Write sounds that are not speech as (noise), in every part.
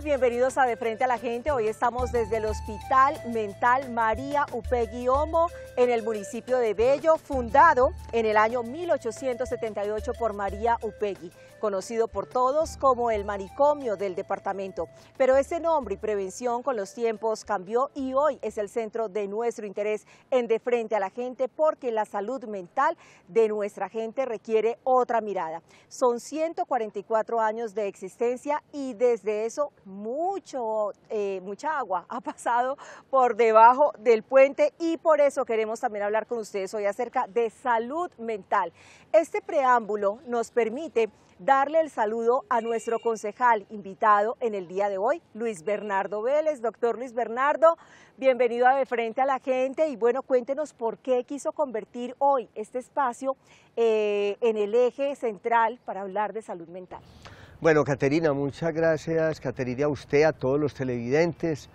bienvenidos a De Frente a la Gente. Hoy estamos desde el Hospital Mental María Upegui Homo en el municipio de Bello, fundado en el año 1878 por María Upegui conocido por todos como el manicomio del departamento. Pero ese nombre y prevención con los tiempos cambió y hoy es el centro de nuestro interés en De Frente a la Gente porque la salud mental de nuestra gente requiere otra mirada. Son 144 años de existencia y desde eso mucho, eh, mucha agua ha pasado por debajo del puente y por eso queremos también hablar con ustedes hoy acerca de salud mental. Este preámbulo nos permite darle el saludo a nuestro concejal invitado en el día de hoy, Luis Bernardo Vélez. Doctor Luis Bernardo, bienvenido a De Frente a la Gente y bueno, cuéntenos por qué quiso convertir hoy este espacio eh, en el eje central para hablar de salud mental. Bueno, Caterina, muchas gracias, Caterina, a usted, a todos los televidentes.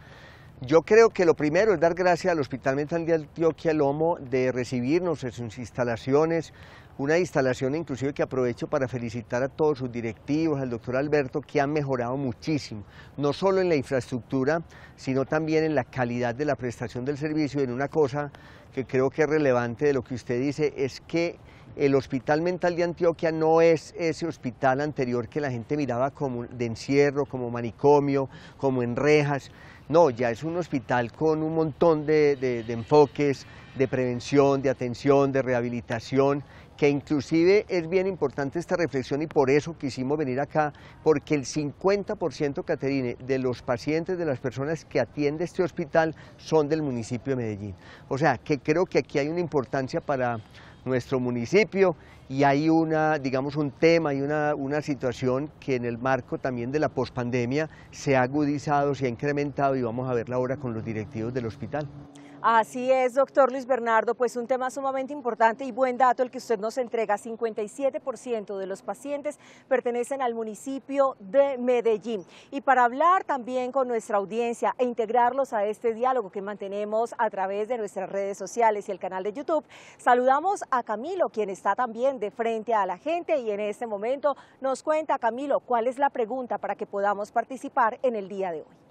Yo creo que lo primero es dar gracias al Hospital Mental de Antioquia Lomo de recibirnos en sus instalaciones, una instalación inclusive que aprovecho para felicitar a todos sus directivos, al doctor Alberto, que han mejorado muchísimo, no solo en la infraestructura, sino también en la calidad de la prestación del servicio. En una cosa que creo que es relevante de lo que usted dice es que el Hospital Mental de Antioquia no es ese hospital anterior que la gente miraba como de encierro, como manicomio, como en rejas. No, ya es un hospital con un montón de, de enfoques, de prevención, de atención, de rehabilitación que inclusive es bien importante esta reflexión y por eso quisimos venir acá, porque el 50%, Caterine, de los pacientes, de las personas que atiende este hospital son del municipio de Medellín. O sea, que creo que aquí hay una importancia para nuestro municipio y hay una, digamos, un tema y una, una situación que en el marco también de la pospandemia se ha agudizado, se ha incrementado y vamos a verla ahora con los directivos del hospital. Así es, doctor Luis Bernardo, pues un tema sumamente importante y buen dato el que usted nos entrega. 57% de los pacientes pertenecen al municipio de Medellín. Y para hablar también con nuestra audiencia e integrarlos a este diálogo que mantenemos a través de nuestras redes sociales y el canal de YouTube, saludamos a Camilo, quien está también de frente a la gente y en este momento nos cuenta, Camilo, cuál es la pregunta para que podamos participar en el día de hoy.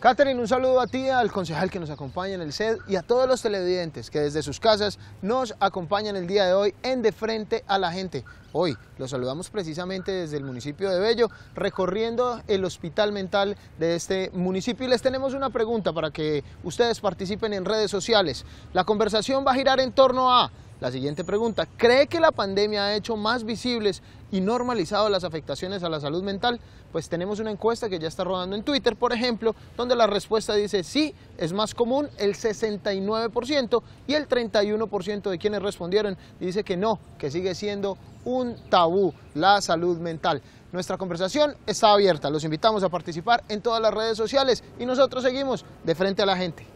Catherine, un saludo a ti, al concejal que nos acompaña en el SED y a todos los televidentes que desde sus casas nos acompañan el día de hoy en De Frente a la Gente. Hoy los saludamos precisamente desde el municipio de Bello, recorriendo el hospital mental de este municipio. Y les tenemos una pregunta para que ustedes participen en redes sociales. La conversación va a girar en torno a la siguiente pregunta, ¿cree que la pandemia ha hecho más visibles y normalizado las afectaciones a la salud mental? Pues tenemos una encuesta que ya está rodando en Twitter, por ejemplo, donde la respuesta dice sí, es más común el 69% y el 31% de quienes respondieron dice que no, que sigue siendo un tabú la salud mental. Nuestra conversación está abierta, los invitamos a participar en todas las redes sociales y nosotros seguimos de frente a la gente.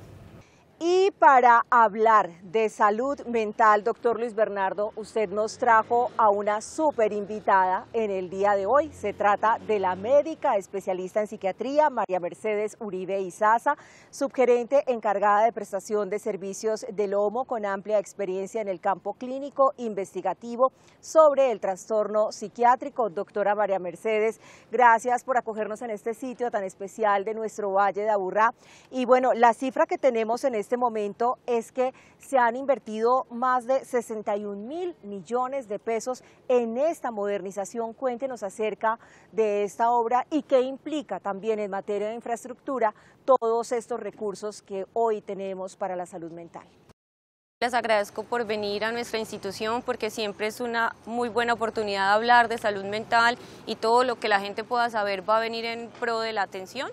Y para hablar de salud mental, doctor Luis Bernardo, usted nos trajo a una súper invitada en el día de hoy. Se trata de la médica especialista en psiquiatría, María Mercedes Uribe Izaza, subgerente encargada de prestación de servicios del OMO con amplia experiencia en el campo clínico investigativo sobre el trastorno psiquiátrico. Doctora María Mercedes, gracias por acogernos en este sitio tan especial de nuestro Valle de Aburrá. Y bueno, la cifra que tenemos en este este momento es que se han invertido más de 61 mil millones de pesos en esta modernización. Cuéntenos acerca de esta obra y qué implica también en materia de infraestructura todos estos recursos que hoy tenemos para la salud mental. Les agradezco por venir a nuestra institución porque siempre es una muy buena oportunidad de hablar de salud mental y todo lo que la gente pueda saber va a venir en pro de la atención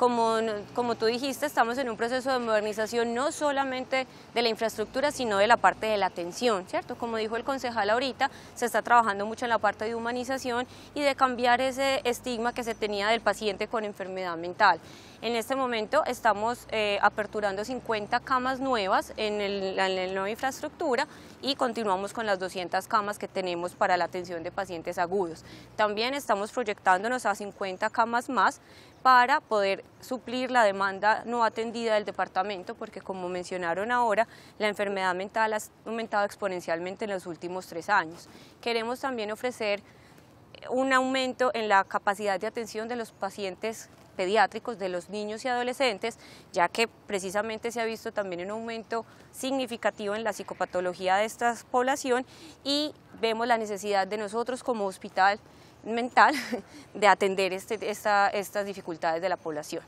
como, tú dijiste, estamos en un proceso de modernización no solamente de la infraestructura, sino de la parte de la atención, ¿cierto? Como dijo el concejal ahorita, se está trabajando mucho en la parte de humanización y de cambiar ese estigma que se tenía del paciente con enfermedad mental. En este momento estamos eh, aperturando 50 camas nuevas en, en la nueva infraestructura y continuamos con las 200 camas que tenemos para la atención de pacientes agudos. También estamos proyectándonos a 50 camas más para poder suplir la demanda no atendida del departamento, porque como mencionaron ahora, la enfermedad mental ha aumentado exponencialmente en los últimos tres años. Queremos también ofrecer un aumento en la capacidad de atención de los pacientes pediátricos de los niños y adolescentes, ya que precisamente se ha visto también un aumento significativo en la psicopatología de esta población y vemos la necesidad de nosotros como hospital mental (laughs) de atender este, estas dificultades de la población.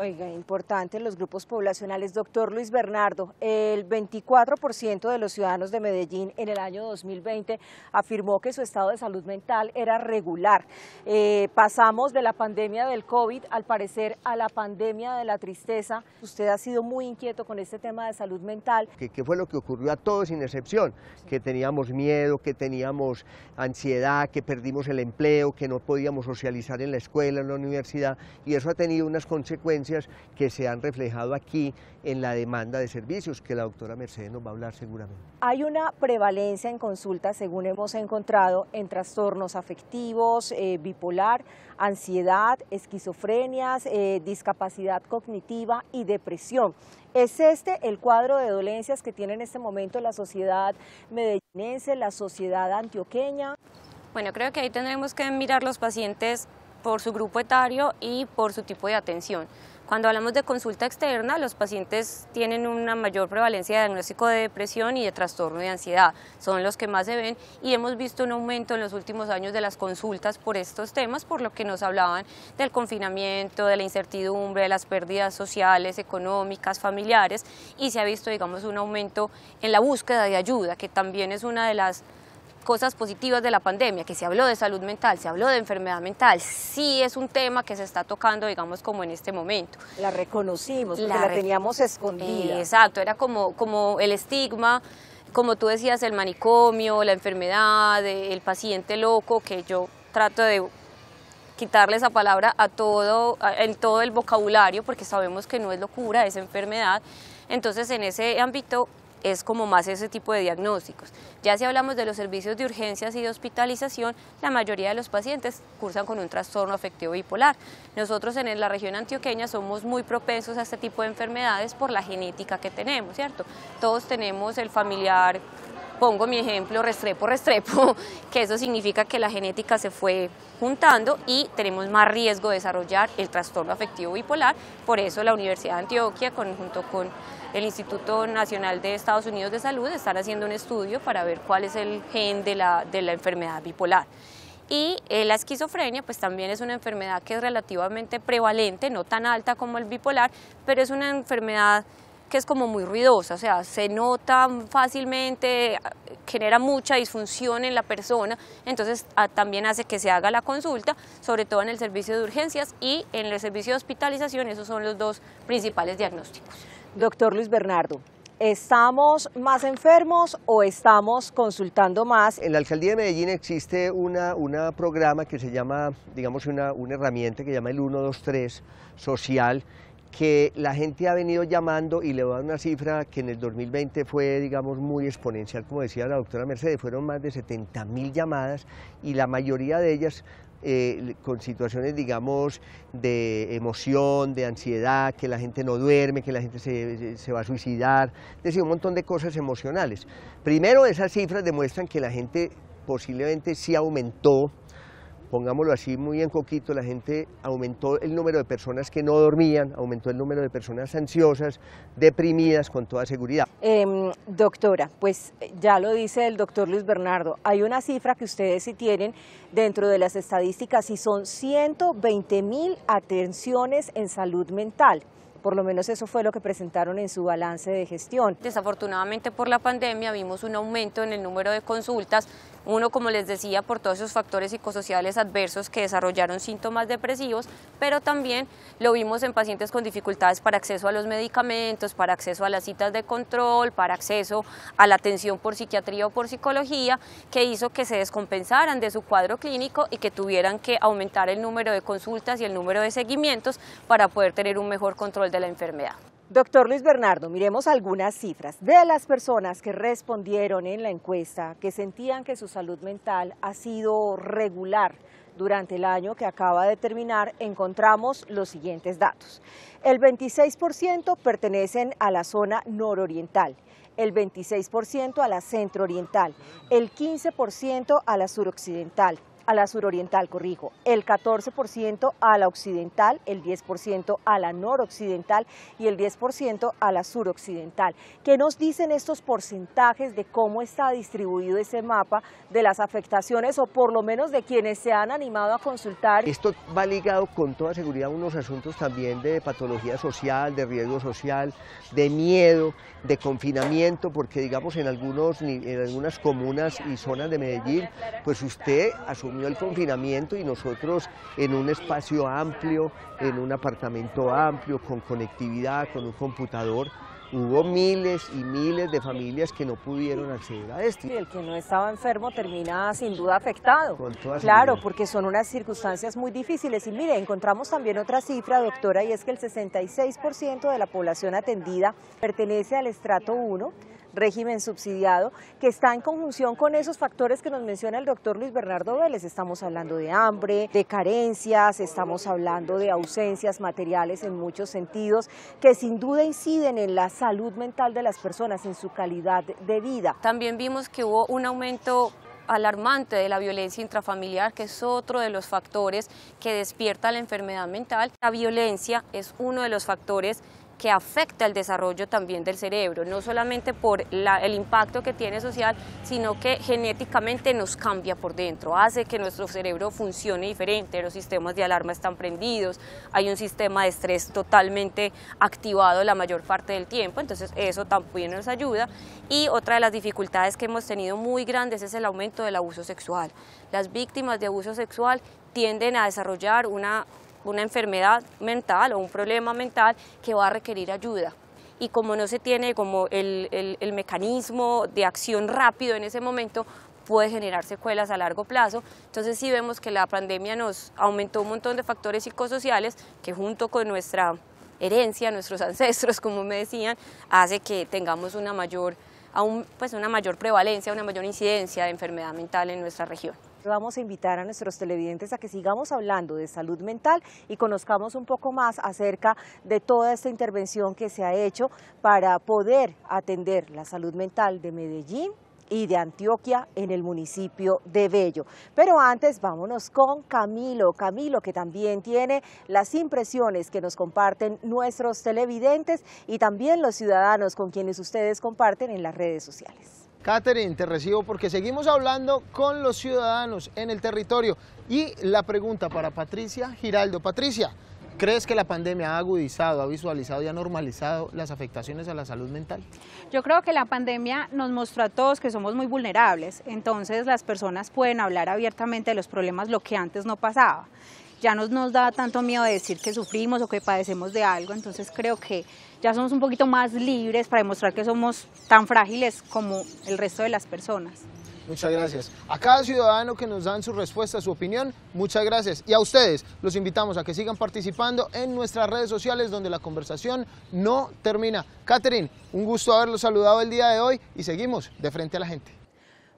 Oiga, importante los grupos poblacionales. Doctor Luis Bernardo, el 24% de los ciudadanos de Medellín en el año 2020 afirmó que su estado de salud mental era regular. Eh, pasamos de la pandemia del COVID, al parecer, a la pandemia de la tristeza. Usted ha sido muy inquieto con este tema de salud mental. ¿Qué, fue lo que ocurrió a todos sin excepción? Que teníamos miedo, que teníamos ansiedad, que perdimos el empleo, que no podíamos socializar en la escuela, en la universidad, y eso ha tenido unas consecuencias que se han reflejado aquí en la demanda de servicios, que la doctora Mercedes nos va a hablar seguramente. Hay una prevalencia en consultas, según hemos encontrado, en trastornos afectivos, eh, bipolar, ansiedad, esquizofrenias, eh, discapacidad cognitiva y depresión. Es este el cuadro de dolencias que tiene en este momento la sociedad medellinense, la sociedad antioqueña. Bueno, creo que ahí tendremos que mirar los pacientes por su grupo etario y por su tipo de atención. Cuando hablamos de consulta externa, los pacientes tienen una mayor prevalencia de diagnóstico de depresión y de trastorno de ansiedad. Son los que más se ven y hemos visto un aumento en los últimos años de las consultas por estos temas, por lo que nos hablaban del confinamiento, de la incertidumbre, de las pérdidas sociales, económicas, familiares y se ha visto, digamos, un aumento en la búsqueda de ayuda, que también es una de las cosas positivas de la pandemia, que se habló de salud mental, se habló de enfermedad mental, sí es un tema que se está tocando, digamos, como en este momento. La reconocimos, la, teníamos escondida. exacto, era como, como el estigma como tú decías, el manicomio, la enfermedad, el paciente loco, que yo trato de quitarle esa palabra a todo, en todo el vocabulario, porque sabemos que no es locura, es enfermedad. Entonces, en ese ámbito es como más ese tipo de diagnósticos. Ya si hablamos de los servicios de urgencias y de hospitalización, la mayoría de los pacientes cursan con un trastorno afectivo bipolar. Nosotros en la región antioqueña somos muy propensos a este tipo de enfermedades por la genética que tenemos, ¿cierto? Todos tenemos el familiar, pongo mi ejemplo, restrepo, restrepo, (laughs) que eso significa que la genética se fue juntando y tenemos más riesgo de desarrollar el trastorno afectivo bipolar. Por eso la Universidad de Antioquia, conjunto con el Instituto Nacional de Estados Unidos de Salud están haciendo un estudio para ver cuál es el gen de la, enfermedad bipolar. Y eh, la esquizofrenia pues también es una enfermedad que es relativamente prevalente, no tan alta como el bipolar, pero es una enfermedad que es como muy ruidosa, o sea, se nota fácilmente, genera mucha disfunción en la persona, entonces ah, también hace que se haga la consulta, sobre todo en el servicio de urgencias y en el servicio de hospitalización, esos son los dos principales diagnósticos. Doctor Luis Bernardo, ¿Estamos más enfermos o estamos consultando más? En la alcaldía de Medellín existe un una programa que se llama, digamos, una, una herramienta que se llama el 123 social, que la gente ha venido llamando y le va a dar una cifra que en el 2020 fue, digamos, muy exponencial, como decía la doctora Mercedes, fueron más de 70 mil llamadas y la mayoría de ellas eh, con situaciones, digamos, de emoción, de ansiedad, que la gente no duerme, que la gente se, se, va a suicidar, es decir, un montón de cosas emocionales. Primero, esas cifras demuestran que la gente posiblemente sí aumentó pongámoslo así muy en coquito, la gente aumentó el número de personas que no dormían, aumentó el número de personas ansiosas, deprimidas con toda seguridad. Em, doctora, pues eh, ya lo dice el doctor Luis Bernardo, hay una cifra que ustedes sí tienen dentro de las estadísticas y son 120 mil atenciones en salud mental. Por lo menos eso fue lo que presentaron en su balance de gestión. Desafortunadamente por la pandemia vimos un aumento en el número de consultas, uno, como les decía, por todos esos factores psicosociales adversos que desarrollaron síntomas depresivos, pero también lo vimos en pacientes con dificultades para acceso a los medicamentos, para acceso a las citas de control, para acceso a la atención por psiquiatría o por psicología, que hizo que se descompensaran de su cuadro clínico y que tuvieran que aumentar el número de consultas y el número de seguimientos para poder tener un mejor control de la enfermedad. Doctor Luis Bernardo, miremos algunas cifras de las personas que respondieron en la encuesta que sentían que su salud mental ha sido regular. Durante el año que acaba de terminar encontramos los siguientes datos. El 26% pertenecen a la zona nororiental, el 26% a la centrooriental, el 15% a la suroccidental, a la suroriental, corrijo, el 14% a la occidental, el 10% a la noroccidental y el 10% a la suroccidental. ¿Qué nos dicen estos porcentajes de cómo está distribuido ese mapa de las afectaciones o por lo menos de quienes se han animado a consultar? Esto va ligado con toda seguridad a unos asuntos también de patología social, de riesgo social, de miedo, de confinamiento, porque digamos en, algunos, en algunas comunas y zonas de Medellín, pues usted asume el confinamiento y nosotros en un espacio amplio, en un apartamento amplio, con conectividad, con un computador, hubo miles y miles de familias que no pudieron acceder a esto. Y el que no estaba enfermo termina sin duda afectado. claro, porque son unas circunstancias muy difíciles. Y mire, encontramos también otra cifra, doctora, y es que el 66% de la población atendida pertenece al estrato 1 régimen subsidiado, que está en conjunción con esos factores que nos menciona el doctor Luis Bernardo Vélez. Estamos hablando de hambre, de carencias, estamos hablando de ausencias materiales en muchos sentidos, que sin duda inciden en la salud mental de las personas, en su calidad de vida. También vimos que hubo un aumento alarmante de la violencia intrafamiliar, que es otro de los factores que despierta la enfermedad mental. La violencia es uno de los factores que afecta el desarrollo también del cerebro, no solamente por el impacto que tiene social, sino que genéticamente nos cambia por dentro, hace que nuestro cerebro funcione diferente, los sistemas de alarma están prendidos, hay un sistema de estrés totalmente activado la mayor parte del tiempo, entonces eso también nos ayuda. Y otra de las dificultades que hemos tenido muy grandes es el aumento del abuso sexual. Las víctimas de abuso sexual tienden a desarrollar una una enfermedad mental o un problema mental que va a requerir ayuda y como no se tiene como el, mecanismo de acción rápido en ese momento, puede generar secuelas a largo plazo. Entonces sí vemos que la pandemia nos aumentó un montón de factores psicosociales que junto con nuestra herencia, nuestros (laughs) ancestros, como me decían, hace que tengamos pues, una mayor prevalencia, una mayor incidencia de enfermedad mental en nuestra región. Vamos a invitar a nuestros televidentes a que sigamos hablando de salud mental y conozcamos un poco más acerca de toda esta intervención que se ha hecho para poder atender la salud mental de Medellín y de Antioquia en el municipio de Bello. Pero antes vámonos con Camilo, Camilo que también tiene las impresiones que nos comparten nuestros televidentes y también los ciudadanos con quienes ustedes comparten en las redes sociales. Catherine, te recibo porque seguimos hablando con los ciudadanos en el territorio. Y la pregunta para Patricia Giraldo. Patricia, ¿Crees que la pandemia ha agudizado, ha visualizado y ha normalizado las afectaciones a la salud mental? Yo creo que la pandemia nos mostró a todos que somos muy vulnerables, entonces las personas pueden hablar abiertamente de los problemas, lo que antes no pasaba ya no nos da tanto miedo decir que sufrimos o que padecemos de algo, entonces creo que ya somos un poquito más libres para demostrar que somos tan frágiles como el resto de las personas. Muchas gracias. A cada ciudadano que nos dan su respuesta, su opinión, muchas gracias. Y a ustedes los invitamos a que sigan participando en nuestras redes sociales donde la conversación no termina. Catherine, un gusto haberlos saludado el día de hoy y seguimos de frente a la gente.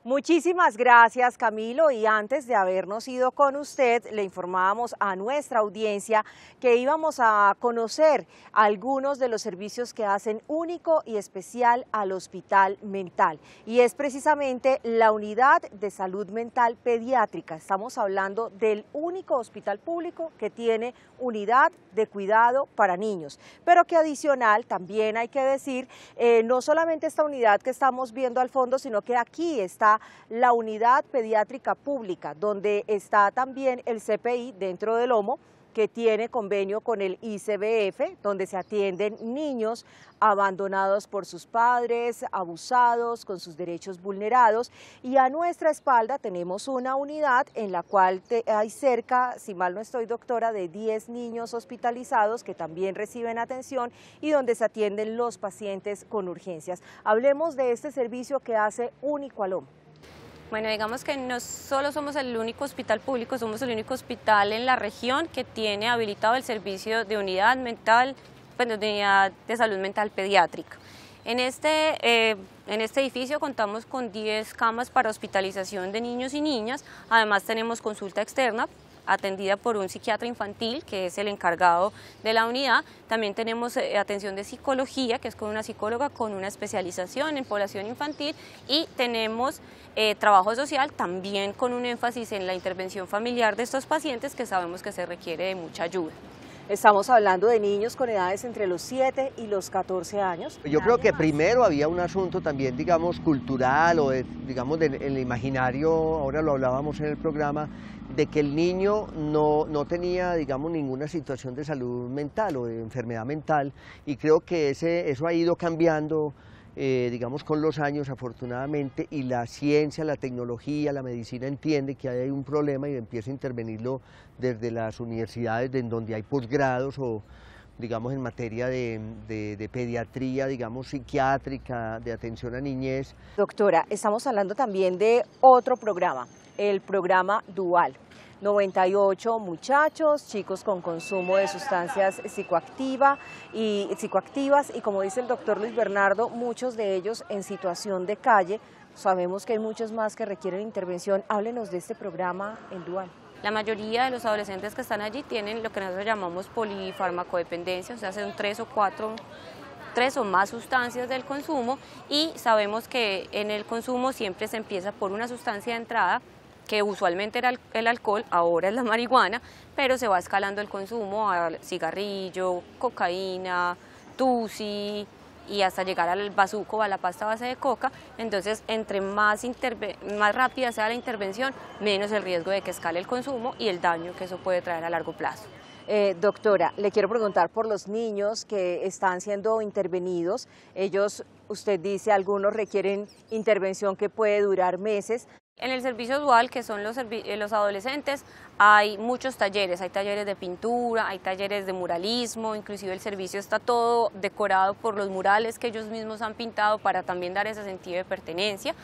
Muchísimas gracias Camilo y antes de habernos ido con usted le informábamos a nuestra audiencia que íbamos a conocer algunos de los servicios que hacen único y especial al hospital mental y es precisamente la unidad de salud mental pediátrica. Estamos hablando del único hospital público que tiene unidad de cuidado para niños, pero que adicional también hay que decir eh, no solamente esta unidad que estamos viendo al fondo sino que aquí está la unidad pediátrica pública, donde está también el CPI dentro del OMO, que tiene convenio con el ICBF, donde se atienden niños abandonados por sus padres, abusados, con sus derechos vulnerados. Y a nuestra espalda tenemos una unidad en la cual hay cerca, si mal no estoy doctora, de 10 niños hospitalizados que también reciben atención y donde se atienden los pacientes con urgencias. Hablemos de este servicio que hace único al bueno, digamos que no solo somos el único hospital público, somos el único hospital en la región que tiene habilitado el servicio de unidad mental, bueno, de unidad de salud mental pediátrica. En este, eh, en este edificio contamos con 10 camas para hospitalización de niños y niñas, además tenemos consulta externa atendida por un psiquiatra infantil, que es el encargado de la unidad. También tenemos eh, atención de psicología, que es con una psicóloga con una especialización en población infantil. Y tenemos eh, trabajo social, también con un énfasis en la intervención familiar de estos pacientes, que sabemos que se requiere de mucha ayuda. Estamos hablando de niños con edades entre los 7 y los 14 años. Yo creo que primero había un asunto también, digamos, cultural o, digamos, del imaginario, ahora lo hablábamos en el programa, de que el niño no, tenía, digamos, ninguna situación de salud mental o de enfermedad mental y creo que ese, eso ha ido cambiando eh, digamos, con los años, afortunadamente, y la ciencia, la tecnología, la medicina entiende que hay un problema y empieza a intervenirlo desde las universidades, en donde hay posgrados o, digamos, en materia de, de, pediatría, digamos, psiquiátrica, de atención a niñez. Doctora, estamos hablando también de otro programa, el programa Dual. 98 muchachos, chicos con consumo de sustancias psicoactiva y, psicoactivas y como dice el doctor Luis Bernardo, muchos de ellos en situación de calle. Sabemos que hay muchos más que requieren intervención. Háblenos de este programa en Dual. La mayoría de los adolescentes que están allí tienen lo que nosotros llamamos polifarmacodependencia, o sea, son tres o cuatro tres o más sustancias del consumo y sabemos que en el consumo siempre se empieza por una sustancia de entrada que usualmente era el alcohol, ahora es la (laughs) marihuana, pero se va escalando el consumo al cigarrillo, cocaína, tusi y hasta llegar al bazuco a la pasta base de coca. Entonces, entre más, más rápida sea la intervención, menos el riesgo de que escale el consumo y el daño que eso puede traer a largo plazo. Eh, doctora, le quiero preguntar por los niños que están siendo intervenidos. Ellos, usted dice, algunos requieren intervención que puede durar meses, en el servicio dual, que son eh, los, adolescentes, hay muchos talleres, hay talleres de pintura, hay talleres de muralismo, inclusive el servicio está todo decorado por los murales que ellos mismos han pintado para también dar ese sentido de pertenencia.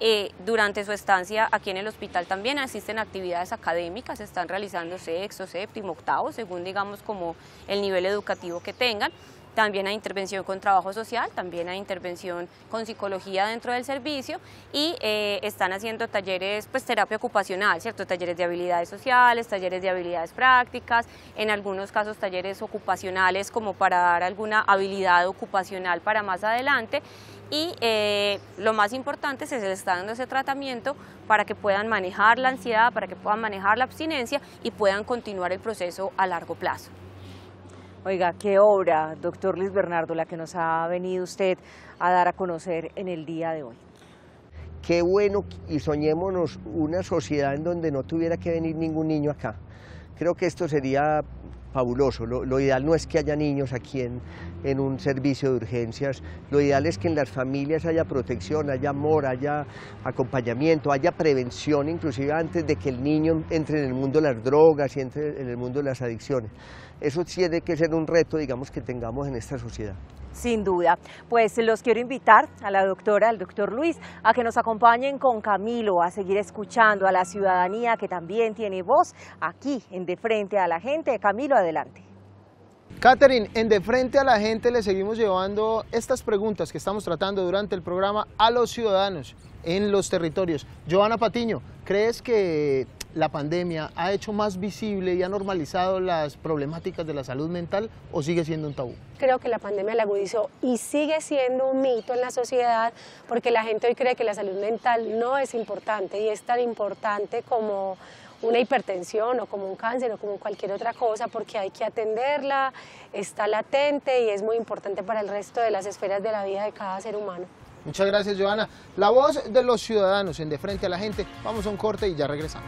Eh, durante su estancia aquí en el hospital también asisten actividades académicas, están realizando sexto, séptimo, octavo, según digamos como el nivel educativo que tengan también hay intervención con trabajo social, también hay intervención con psicología dentro del servicio y eh, están haciendo talleres, pues terapia ocupacional, ¿cierto? Talleres de habilidades sociales, talleres de habilidades prácticas, en algunos casos talleres ocupacionales como para dar alguna habilidad ocupacional para más adelante y eh, lo más importante es que se les está dando ese tratamiento para que puedan manejar la ansiedad, para que puedan manejar la abstinencia y puedan continuar el proceso a largo plazo. Oiga, qué obra, doctor Luis Bernardo, la que nos ha venido usted a dar a conocer en el día de hoy. Qué bueno y soñémonos una sociedad en donde no tuviera que venir ningún niño acá. Creo que esto sería fabuloso. Lo, ideal no es que haya niños aquí en, en, un servicio de urgencias, lo ideal es que en las familias haya protección, haya amor, haya acompañamiento, haya prevención, inclusive antes de que el niño entre en el mundo de las drogas y entre en el mundo de las adicciones eso tiene que ser un reto, digamos, que tengamos en esta sociedad. Sin duda. Pues los quiero invitar a la doctora, al doctor Luis, a que nos acompañen con Camilo, a seguir escuchando a la ciudadanía que también tiene voz aquí en De Frente a la Gente. Camilo, adelante. Catherine, en De Frente a la Gente le seguimos llevando estas preguntas que estamos tratando durante el programa a los ciudadanos en los territorios. Joana Patiño, ¿crees que la pandemia ha hecho más visible y ha normalizado las problemáticas de la salud mental o sigue siendo un tabú? Creo que la pandemia la agudizó y sigue siendo un mito en la sociedad porque la gente hoy cree que la salud mental no es importante y es tan importante como una hipertensión o como un cáncer o como cualquier otra cosa porque hay que atenderla, está latente y es muy importante para el resto de las esferas de la vida de cada ser humano. Muchas gracias, Joana. La voz de los ciudadanos en De Frente a la Gente. Vamos a un corte y ya regresamos.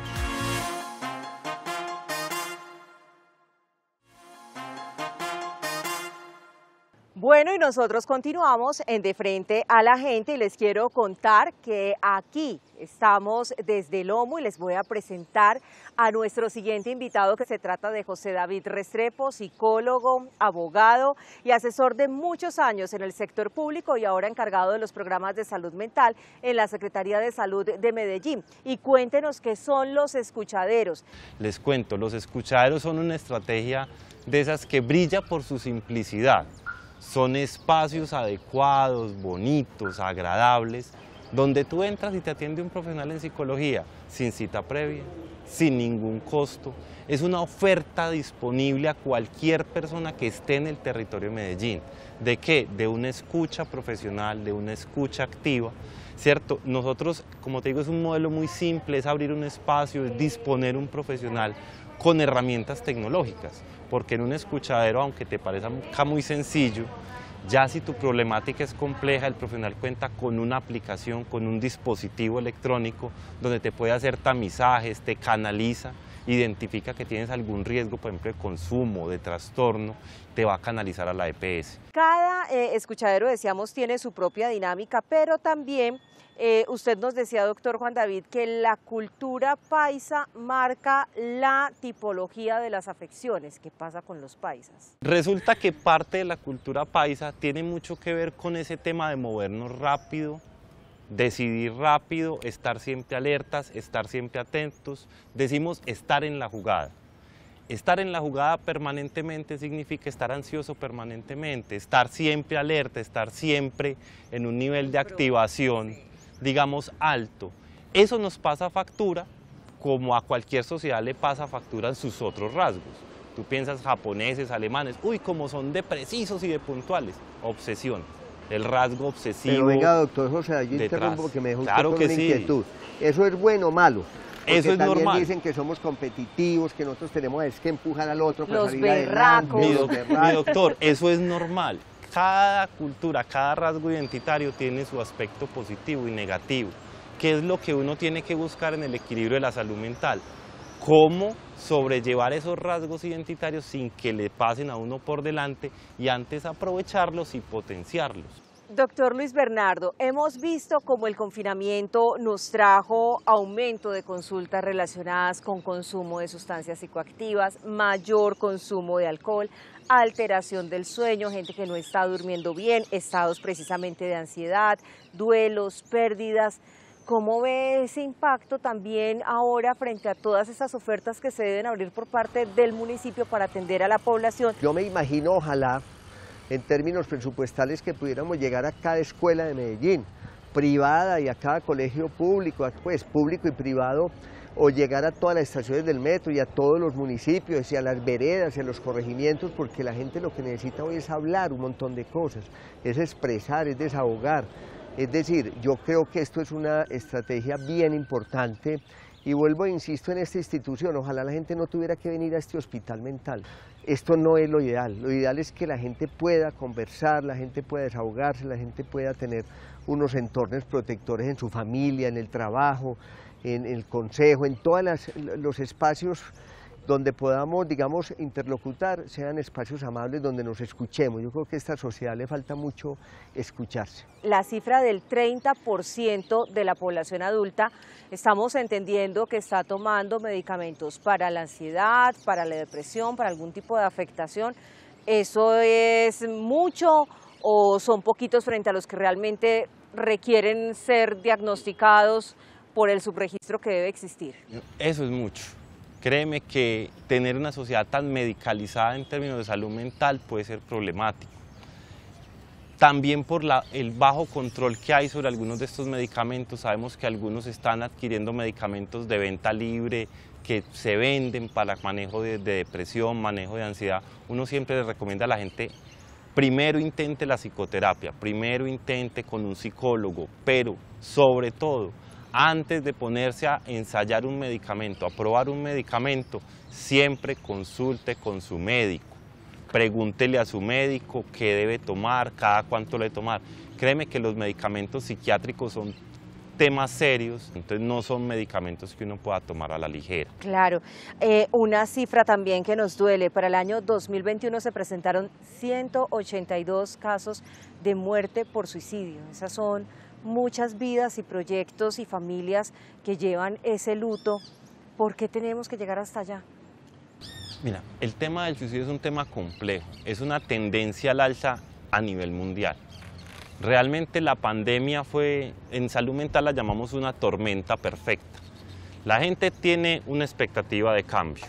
Bueno, y nosotros continuamos en De Frente a la Gente y les quiero contar que aquí estamos desde el y les voy a presentar a nuestro siguiente invitado que se trata de José David Restrepo, psicólogo, abogado y asesor de muchos años en el sector público y ahora encargado de los programas de salud mental en la Secretaría de Salud de Medellín. Y cuéntenos qué son los escuchaderos. Les cuento, los escuchaderos son una estrategia de esas que brilla por su simplicidad son espacios adecuados, bonitos, agradables, donde tú entras y te atiende un profesional en psicología sin cita previa, sin ningún costo. Es una oferta disponible a cualquier persona que esté en el territorio de Medellín. ¿De qué? De una escucha profesional, de una escucha activa, ¿cierto? Nosotros, como te digo, es un modelo muy simple, es abrir un espacio, es disponer un profesional con herramientas tecnológicas porque en un escuchadero, aunque te parezca muy sencillo, ya si tu problemática es compleja, el profesional cuenta con una aplicación, con un dispositivo electrónico donde te puede hacer tamizajes, te canaliza identifica que tienes algún riesgo, por ejemplo, de consumo, de trastorno, te va a canalizar a la EPS. Cada eh, escuchadero, decíamos, tiene su propia dinámica, pero también eh, usted nos decía, doctor Juan David, que la cultura paisa marca la tipología de las afecciones. ¿Qué pasa con los paisas? Resulta que parte de la cultura paisa tiene mucho que ver con ese tema de movernos rápido, decidir rápido, estar siempre alertas, estar siempre atentos. Decimos estar en la jugada. Estar en la jugada permanentemente significa estar ansioso permanentemente, estar siempre alerta, estar siempre en un nivel de activación, digamos, alto. Eso nos pasa factura como a cualquier sociedad le pasa factura en sus otros rasgos. Tú piensas japoneses, alemanes, uy, como son de precisos y de puntuales, obsesión el rasgo obsesivo. Pero venga, doctor José, yo interrumpo porque me dejo una inquietud. ¿Eso es bueno o malo? Eso es también normal. dicen que somos competitivos, que nosotros tenemos es que empujar al otro para los salir berracos. mi doctor, eso es normal. Cada cultura, cada rasgo identitario tiene su aspecto positivo y negativo. ¿Qué es lo que uno tiene que buscar en el equilibrio de la salud mental? cómo sobrellevar esos rasgos identitarios sin que le pasen a uno por delante y antes aprovecharlos y potenciarlos. Doctor Luis Bernardo, hemos visto cómo el confinamiento nos trajo aumento de consultas relacionadas con consumo de sustancias psicoactivas, mayor consumo de alcohol, alteración del sueño, gente que no está durmiendo bien, estados precisamente de ansiedad, duelos, pérdidas. ¿Cómo ve ese impacto también ahora frente a todas esas ofertas que se deben abrir por parte del municipio para atender a la población? Yo me imagino, ojalá, en términos presupuestales, que pudiéramos llegar a cada escuela de Medellín, privada y a cada colegio público, pues público y privado, o llegar a todas las estaciones del metro y a todos los municipios y a las veredas y a los corregimientos, porque la gente lo que necesita hoy es hablar un montón de cosas, es expresar, es desahogar. Es decir, yo creo que esto es una estrategia bien importante y vuelvo, insisto, en esta institución, ojalá la gente no tuviera que venir a este hospital mental. Esto no es lo ideal, lo ideal es que la gente pueda conversar, la gente pueda desahogarse, la gente pueda tener unos entornos protectores en su familia, en el trabajo, en el consejo, en todos los espacios donde podamos, digamos, interlocutar, sean espacios amables donde nos escuchemos. Yo creo que a esta sociedad le falta mucho escucharse. La cifra del 30% de la población adulta estamos entendiendo que está tomando medicamentos para la ansiedad, para la depresión, para algún tipo de afectación. ¿Eso es mucho o son poquitos frente a los que realmente requieren ser diagnosticados por el subregistro que debe existir? Eso es mucho. Créeme que tener una sociedad tan medicalizada en términos de salud mental puede ser problemático. También por el bajo control que hay sobre algunos de estos medicamentos, sabemos que algunos están adquiriendo medicamentos de venta libre, que se venden para manejo de depresión, manejo de ansiedad. Uno siempre le recomienda a la gente primero intente la psicoterapia, primero intente con un psicólogo, pero sobre todo antes de ponerse a ensayar un medicamento, a probar un medicamento, siempre consulte con su médico. Pregúntele a su médico qué debe tomar, cada cuánto le tomar. Créeme que los medicamentos psiquiátricos son temas serios, entonces no son medicamentos que uno pueda tomar a la ligera. Claro, eh, una cifra también que nos duele, para el año 2021 se presentaron 182 casos de muerte por suicidio, esas son muchas vidas y proyectos y familias que llevan ese luto. ¿Por qué tenemos que llegar hasta allá? Mira, el tema del suicidio es un tema complejo, es una tendencia al alza a nivel mundial. Realmente la pandemia fue, en salud mental la llamamos una tormenta perfecta. La gente tiene una expectativa de cambio.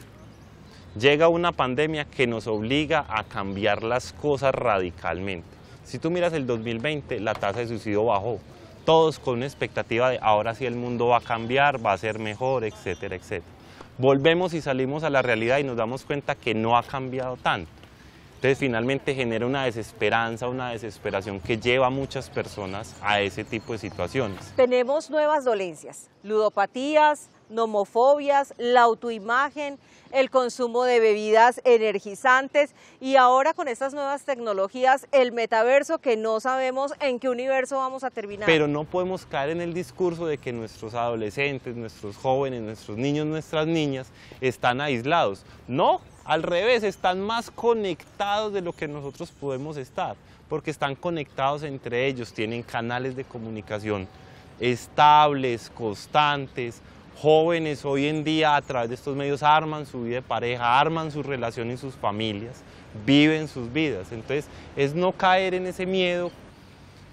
Llega una pandemia que nos obliga a cambiar las cosas radicalmente. Si tú miras el 2020, la tasa de suicidio bajó, todos con una expectativa de ahora sí el mundo va a cambiar, va a ser mejor, etcétera, etcétera. Volvemos y salimos a la realidad y nos damos cuenta que no ha cambiado tanto. Entonces finalmente genera una desesperanza, una desesperación que lleva a muchas personas a ese tipo de situaciones. Tenemos nuevas dolencias, ludopatías, nomofobias, la autoimagen, el consumo de bebidas energizantes y ahora con estas nuevas tecnologías, el metaverso que no sabemos en qué universo vamos a terminar. Pero no podemos caer en el discurso de que nuestros adolescentes, nuestros jóvenes, nuestros niños, nuestras niñas están aislados. No, al revés, están más conectados de lo que nosotros podemos estar, porque están conectados entre ellos, tienen canales de comunicación estables, constantes, jóvenes hoy en día a través de estos medios arman su vida de pareja, arman sus relaciones, sus familias, viven sus vidas. Entonces es no caer en ese miedo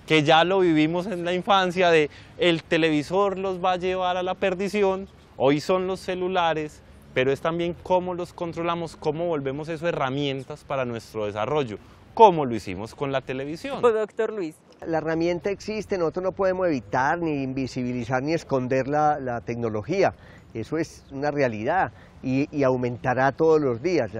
que ya lo vivimos en la infancia de el televisor los va a llevar a la perdición, hoy son los celulares, pero es también cómo los controlamos, cómo volvemos eso herramientas para nuestro desarrollo, como lo hicimos con la televisión. Pues, doctor Luis, la herramienta existe, nosotros no podemos evitar ni invisibilizar ni esconder la, tecnología, eso es una realidad y, aumentará todos los días.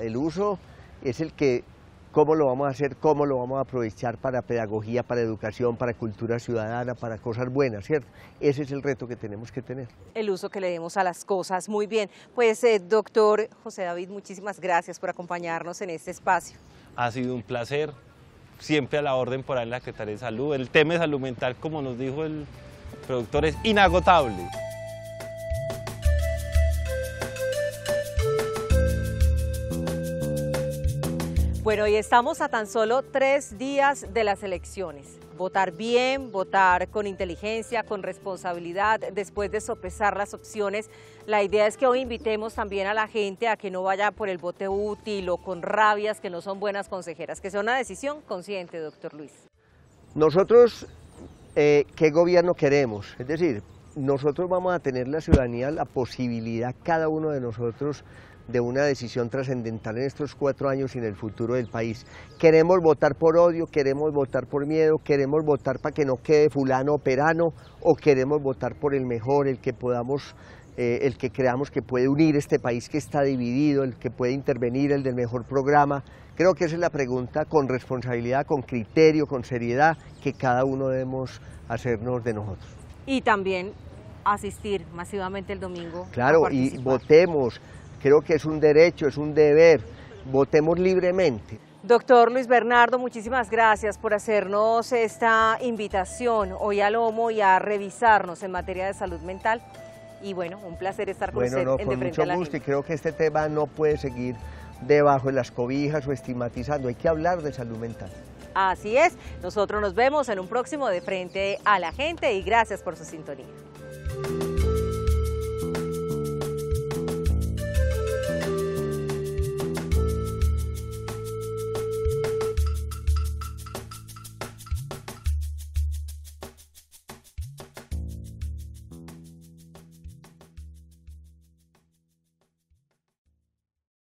el uso es el que, cómo lo vamos a hacer, cómo lo vamos a aprovechar para pedagogía, para educación, para cultura ciudadana, para cosas buenas, ¿cierto? Ese es el reto que tenemos que tener. El uso que le demos a las cosas, muy bien. Pues eh, doctor José David, muchísimas gracias por acompañarnos en este espacio. Ha sido un placer siempre a la orden por ahí en la Secretaría de Salud. El tema de salud mental, como nos dijo el productor, es inagotable. Bueno, y estamos a tan solo tres días de las elecciones votar bien, votar con inteligencia, con responsabilidad, después de sopesar las opciones. La idea es que hoy invitemos también a la gente a que no vaya por el bote útil o con rabias que no son buenas consejeras, que sea una decisión consciente, doctor Luis. Nosotros, eh, ¿qué gobierno queremos? Es decir, nosotros vamos a tener la ciudadanía la posibilidad, cada uno de nosotros, de una decisión trascendental en estos cuatro años y en el futuro del país. Queremos votar por odio, queremos votar por miedo, queremos votar para que no quede fulano o perano, o queremos votar por el mejor, el que podamos eh, el que creamos que puede unir este país que está dividido, el que puede intervenir, el del mejor programa. Creo que esa es la pregunta con responsabilidad, con criterio, con seriedad que cada uno debemos hacernos de nosotros. Y también asistir masivamente el domingo. Claro, y votemos, Creo que es un derecho, es un deber. Votemos libremente. Doctor Luis Bernardo, muchísimas gracias por hacernos esta invitación hoy a LOMO y a revisarnos en materia de salud mental. Y bueno, un placer estar con usted. Bueno, no, con mucho gusto y creo que este tema no puede seguir debajo de las cobijas o estigmatizando. Hay que hablar de salud mental. Así es, nosotros nos vemos en un próximo De Frente a la Gente y gracias por su sintonía.